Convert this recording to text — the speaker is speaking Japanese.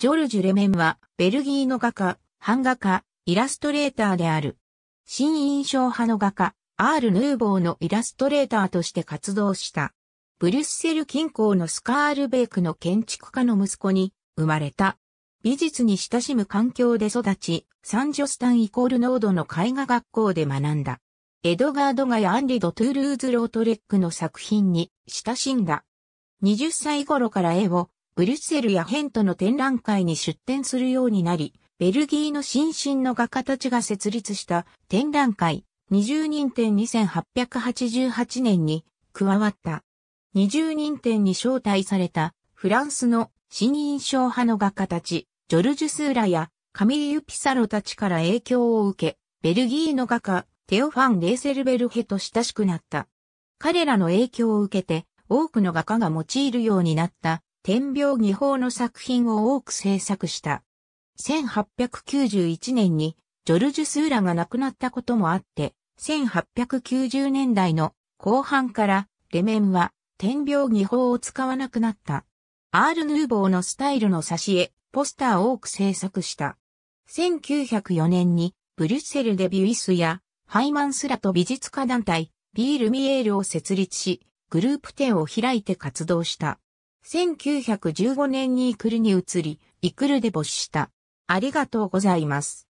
ジョルジュ・レメンは、ベルギーの画家、版画家、イラストレーターである。新印象派の画家、アール・ヌーボーのイラストレーターとして活動した。ブリュッセル近郊のスカールベークの建築家の息子に生まれた。美術に親しむ環境で育ち、サンジョスタンイコールノードの絵画学校で学んだ。エドガード・ガヤ・アンリ・ド・トゥールーズ・ロートレックの作品に親しんだ。20歳頃から絵をブリュッセルやヘントの展覧会に出展するようになり、ベルギーの新進の画家たちが設立した展覧会20人展2888年に加わった。20人展に招待されたフランスの新印象派の画家たち、ジョルジュ・スーラやカミリユ・ピサロたちから影響を受け、ベルギーの画家、テオファン・レーセルベルヘと親しくなった。彼らの影響を受けて、多くの画家が用いるようになった天描技法の作品を多く制作した。1891年にジョルジュ・スーラが亡くなったこともあって、1890年代の後半からレメンは天描技法を使わなくなった。アール・ヌーボーのスタイルの挿絵、ポスターを多く制作した。1904年にブリュッセルでビュイスやハイマンスラと美術家団体ビール・ミエールを設立し、グループ展を開いて活動した。1915年にイクルに移り、イクルで没した。ありがとうございます。